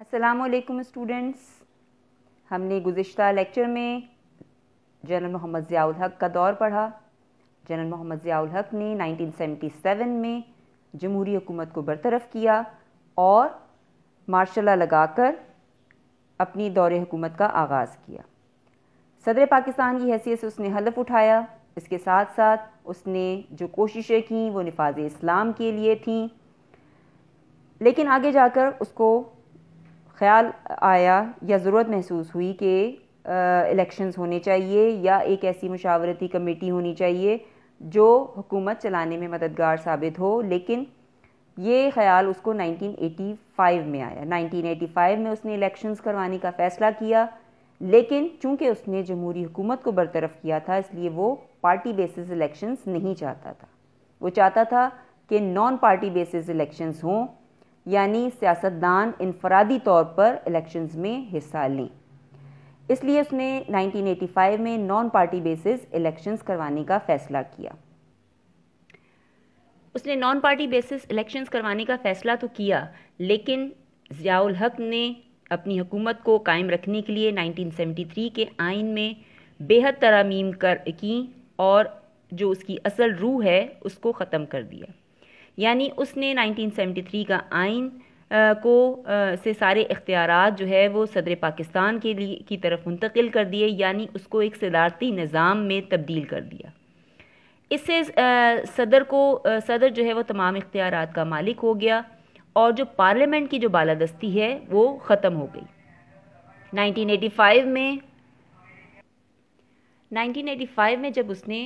असलकुम स्टूडेंट्स हमने गुज्त लेक्चर में जनरल मोहम्मद ज़ियाउल हक का दौर पढ़ा जनरल मोहम्मद ज़ियाउल हक ने 1977 में जमहूरी हुकूमत को बरतरफ किया और मार्शल लगाकर अपनी दौर हुकूमत का आगाज़ किया सदर पाकिस्तान की हैसियत से उसने हलफ उठाया इसके साथ साथ उसने जो कोशिशें की वो नफाज इस्लाम के लिए थी लेकिन आगे जाकर उसको ख्याल आया या ज़रूरत महसूस हुई कि इलेक्शंस होने चाहिए या एक ऐसी मशावरती कमेटी होनी चाहिए जो हुकूमत चलाने में मददगार साबित हो लेकिन ये ख्याल उसको 1985 में आया 1985 में उसने इलेक्शंस करवाने का फ़ैसला किया लेकिन चूंकि उसने जमहूरी हुकूमत को बरतरफ किया था इसलिए वो पार्टी बेसिस इलेक्शंस नहीं चाहता था वो चाहता था कि नॉन पार्टी बेसिस इलेक्शंस हों यानी सियासतदान इनफरादी तौर पर इलेक्शंस में हिस्सा लें इसलिए उसने 1985 में नॉन पार्टी बेसिस इलेक्शंस करवाने का फैसला किया उसने नॉन पार्टी बेसिस इलेक्शंस करवाने का फैसला तो किया लेकिन ज़ियाउल हक ने अपनी हुकूमत को कायम रखने के लिए 1973 के आइन में बेहद तरामीम कर की और जो उसकी असल रूह है उसको ख़त्म कर दिया यानी उसने 1973 का आइन को आ, से सारे इख्तियार जो है वो सदर पाकिस्तान के लिए की तरफ मुंतकिल कर दिए यानी उसको एक सदारती निज़ाम में तब्दील कर दिया इससे सदर को आ, सदर जो है वो तमाम इख्तियार का मालिक हो गया और जो पार्लियामेंट की जो बालादस्ती है वो ख़त्म हो गई 1985 में 1985 में जब उसने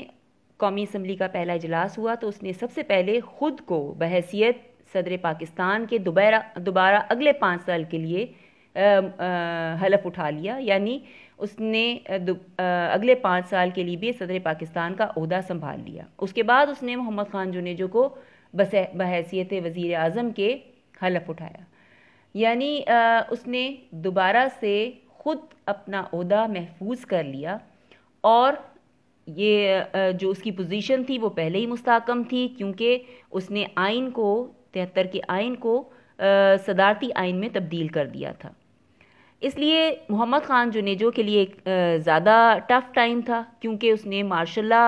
कौमी असम्बली का पहला इजलास हुआ तो उसने सबसे पहले ख़ुद को बहसीत सदर पाकिस्तान के दोबारा दोबारा अगले पाँच साल के लिए हलफ उठा लिया यानी उसने अगले पाँच साल के लिए भी सदर पाकिस्तान का अहदा संभाल लिया उसके बाद उसने मोहम्मद ख़ान जुनेजो को बस बहसीत वज़ी अजम के हलफ उठाया यानी उसने दोबारा से ख़ुद अपना अहदा महफूज कर लिया और ये जो उसकी पोजीशन थी वो पहले ही मुस्तकम थी क्योंकि उसने आइन को तिहत्तर के आइन को सदारती आइन में तब्दील कर दिया था इसलिए मोहम्मद ख़ान जो नेजो के लिए एक ज़्यादा टफ़ टाइम था क्योंकि उसने मार्शल्ला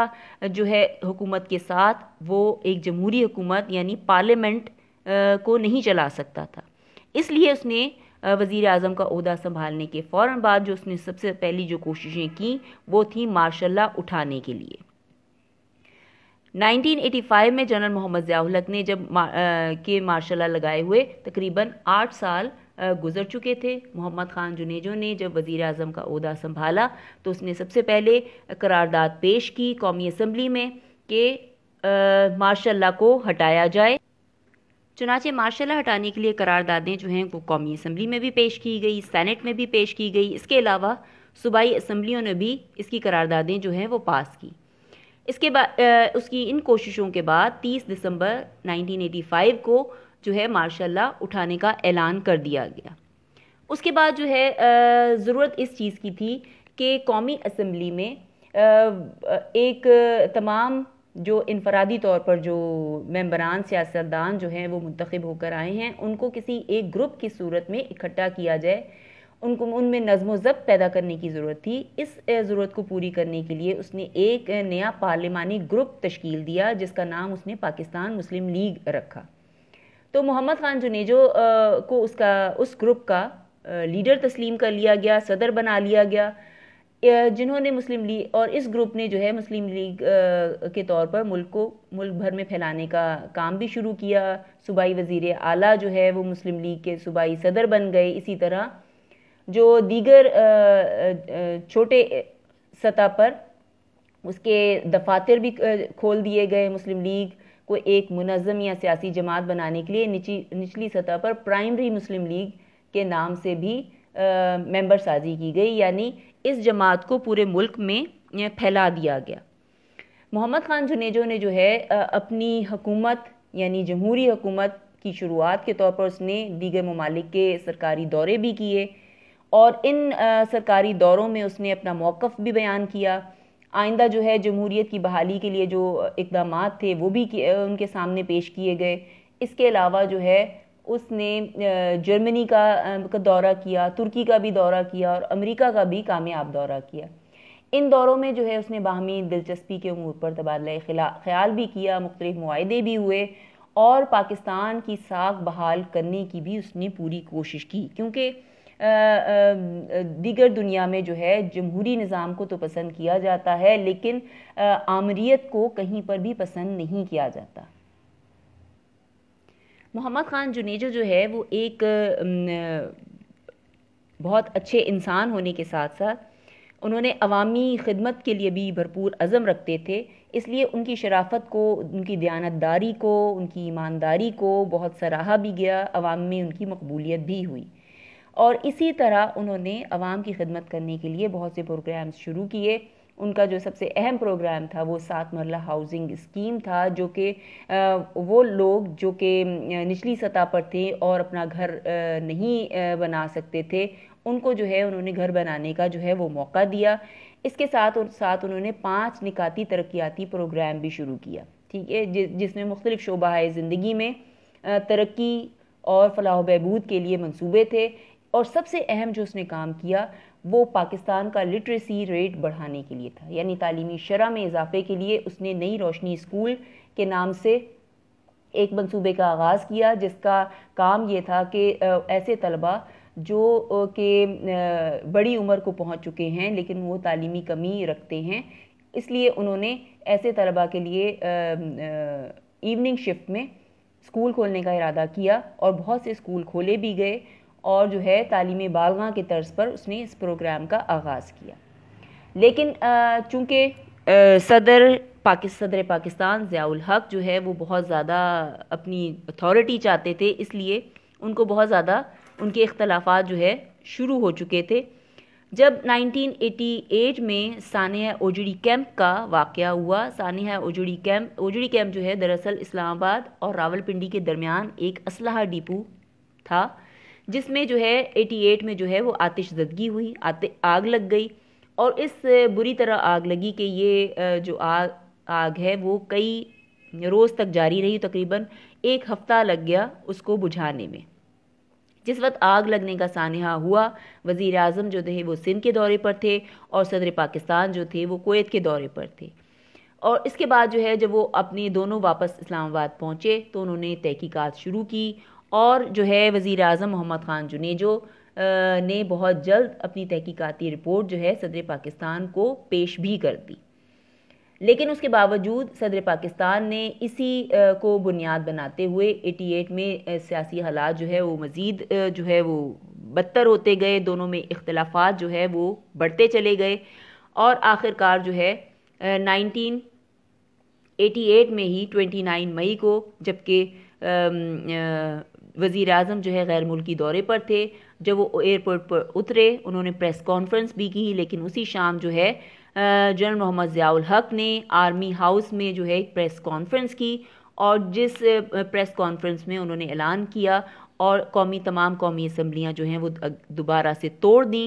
जो है हुकूमत के साथ वो एक जमहूरी हुकूमत यानी पार्लियामेंट को नहीं चला सकता था इसलिए उसने वज़ी अजम का अहदा संभालने के फ़ौर बाद जो उसने सबसे पहली जो कोशिशें की वो थी मार्शल्ला उठाने के लिए 1985 में जनरल मोहम्मद जयालक ने जब मा, आ, के मार्शल्ला लगाए हुए तकरीबन आठ साल गुजर चुके थे मोहम्मद ख़ान जुनेजो ने जब वज़ी अजम का अहदा संभाला तो उसने सबसे पहले करारदाद पेश की कौमी असम्बली में कि मार्शल्ला को हटाया जाए चुनाचे मार्शला हटाने के लिए करारदादें जो हैं वो कौमी असम्बली में भी पेश की गई सैनट में भी पेश की गई इसके अलावा सूबाई असम्बलियों ने भी इसकी करारदादें जो हैं वो पास की इसके बाद उसकी इन कोशिशों के बाद 30 दिसंबर 1985 को जो है मार्शाला उठाने का ऐलान कर दिया गया उसके बाद जो है ज़रूरत इस चीज़ की थी कि कौमी असम्बली में एक तमाम जो इनफरादी तौर पर जो मेम्बरान सियासतदान जो हैं वो मुंतखब होकर आए हैं उनको किसी एक ग्रुप की सूरत में इकट्ठा किया जाए उनको उनमें नज़म ज़ब्त पैदा करने की ज़रूरत थी इस ज़रूरत को पूरी करने के लिए उसने एक नया पार्लिमानी ग्रुप तश्कील दिया जिसका नाम उसने पाकिस्तान मुस्लिम लीग रखा तो मोहम्मद ख़ान जुनेजो को उसका उस ग्रुप का लीडर तस्लीम कर लिया गया सदर बना लिया गया जिन्होंने मुस्लिम लीग और इस ग्रुप ने जो है मुस्लिम लीग के तौर पर मुल्क को मुल्क भर में फैलाने का काम भी शुरू किया सूबाई वजीर आला जो है वो मुस्लिम लीग के सूबाई सदर बन गए इसी तरह जो दीगर छोटे सतह पर उसके दफातर भी खोल दिए गए मुस्लिम लीग को एक मुनज़म या सियासी जमात बनाने के लिए निची निचली सतह पर प्राइमरी मुस्लिम लीग के नाम से भी मेंबर साजी की गई यानी इस जमात को पूरे मुल्क में फैला दिया गया मोहम्मद ख़ान जुनेजो ने जो है अपनी हकूमत यानी जमहूरी हकूमत की शुरुआत के तौर पर उसने दीगर ममालिक के सरकारी दौरे भी किए और इन सरकारी दौरों में उसने अपना मौक़ भी बयान किया आइंदा जो है जमहूरीत की बहाली के लिए जो इकदाम थे वो भी उनके सामने पेश किए गए इसके अलावा जो है उसने जर्मनी का, दौरा किया तुर्की का भी दौरा किया और अमेरिका का भी कामयाब दौरा किया इन दौरों में जो है उसने बाहमी दिलचस्पी के अमूर पर तबादला ख्याल भी किया मुख्तलिफ माहदे भी हुए और पाकिस्तान की साख बहाल करने की भी उसने पूरी कोशिश की क्योंकि दीगर दुनिया में जो है जमहूरी निज़ाम को तो पसंद किया जाता है लेकिन आमरीत को कहीं पर भी पसंद नहीं किया जाता मोहम्मद ख़ान जुनेजो जो है वो एक बहुत अच्छे इंसान होने के साथ साथ उन्होंने अवामी खिदमत के लिए भी भरपूर अज़म रखते थे इसलिए उनकी शराफत को उनकी दयानतदारी को उनकी ईमानदारी को बहुत सराहा भी गया अवाम में उनकी मकबूलियत भी हुई और इसी तरह उन्होंने अवाम की खिदमत करने के लिए बहुत से प्रोग्राम्स शुरू किए उनका जो सबसे अहम प्रोग्राम था वो सात मरला हाउसिंग स्कीम था जो कि वो लोग जो कि निचली सतह पर थे और अपना घर नहीं बना सकते थे उनको जो है उन्होंने घर बनाने का जो है वो मौका दिया इसके साथ और साथ उन्होंने पाँच निकाती तरक्याती प्रोग्राम भी शुरू किया ठीक है जि, जिसमें मुख्तलिफ शोबा है ज़िंदगी में तरक्की और फलाह बहबूद के लिए मनसूबे थे और सबसे अहम जो उसने काम किया वो पाकिस्तान का लिटरेसी रेट बढ़ाने के लिए था यानी तालीमी शरह में इजाफे के लिए उसने नई रोशनी स्कूल के नाम से एक मनसूबे का आगाज़ किया जिसका काम ये था कि ऐसे तलबा जो के बड़ी उम्र को पहुंच चुके हैं लेकिन वो तालीमी कमी रखते हैं इसलिए उन्होंने ऐसे तलबा के लिए इवनिंग शिफ्ट में स्कूल खोलने का इरादा किया और बहुत से स्कूल खोले भी गए और जो है तालीम बालगा के तर्ज पर उसने इस प्रोग्राम का आगाज़ किया लेकिन चूँकि सदर पाकिस्त सदर पाकिस्तान ज़ियाउल हक जो है वो बहुत ज़्यादा अपनी अथॉरिटी चाहते थे इसलिए उनको बहुत ज़्यादा उनके इख्तलाफा जो है शुरू हो चुके थे जब 1988 में सानिया ओजड़ी कैंप का वाक़ हुआ सानिया ओजड़ी कैंप ओजड़ी कैंप जो है दरअसल इस्लामाबाद और रावलपिंडी के दरमियान एक असलह डिपो था जिसमें जो है 88 में जो है वो आतिश जदगी हुई आते आग लग गई और इस बुरी तरह आग लगी कि ये जो आग आग है वो कई रोज़ तक जारी रही तकरीबन एक हफ़्ता लग गया उसको बुझाने में जिस वक्त आग लगने का सानहा हुआ वज़ी अजम जो थे वो सिंध के दौरे पर थे और सदर पाकिस्तान जो थे वो कोयत के दौरे पर थे और इसके बाद जो है जब वो अपने दोनों वापस इस्लामाबाद पहुँचे तो उन्होंने तहकीकात शुरू की और जो है वज़ी अजम मोहम्मद ख़ान जुनेजो ने बहुत जल्द अपनी तहक़ीकती रिपोर्ट जो है सदर पाकिस्तान को पेश भी कर दी लेकिन उसके बावजूद सदर पाकिस्तान ने इसी को बुनियाद बनाते हुए 88 में सियासी हालात जो है वो मज़ीद जो है वो बदतर होते गए दोनों में इख्तलाफा जो है वो बढ़ते चले गए और आखिरकार जो है एट में ही 29 मई को जबकि वज़ी अजम जो है गैर मुल्की दौरे पर थे जब वो एयरपोर्ट पर उतरे उन्होंने प्रेस कॉन्फ्रेंस भी की लेकिन उसी शाम जो है जनरल मोहम्मद ज़ियाउल हक ने आर्मी हाउस में जो है एक प्रेस कॉन्फ्रेंस की और जिस प्रेस कॉन्फ्रेंस में उन्होंने ऐलान किया और कौमी तमाम कौमी असम्बलियाँ जो हैं वो दोबारा से तोड़ दी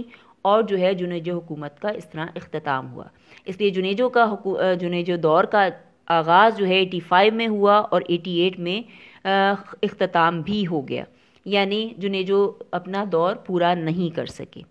और जो है जुनेजो हुकूमत का इस तरह अख्ताम हुआ इसलिए जुनेजो का जुनेजो दौर का आगाज़ जो है एटी फाइव में हुआ और एटी एट में अख्ताम भी हो गया यानी जिन्हें जो अपना दौर पूरा नहीं कर सके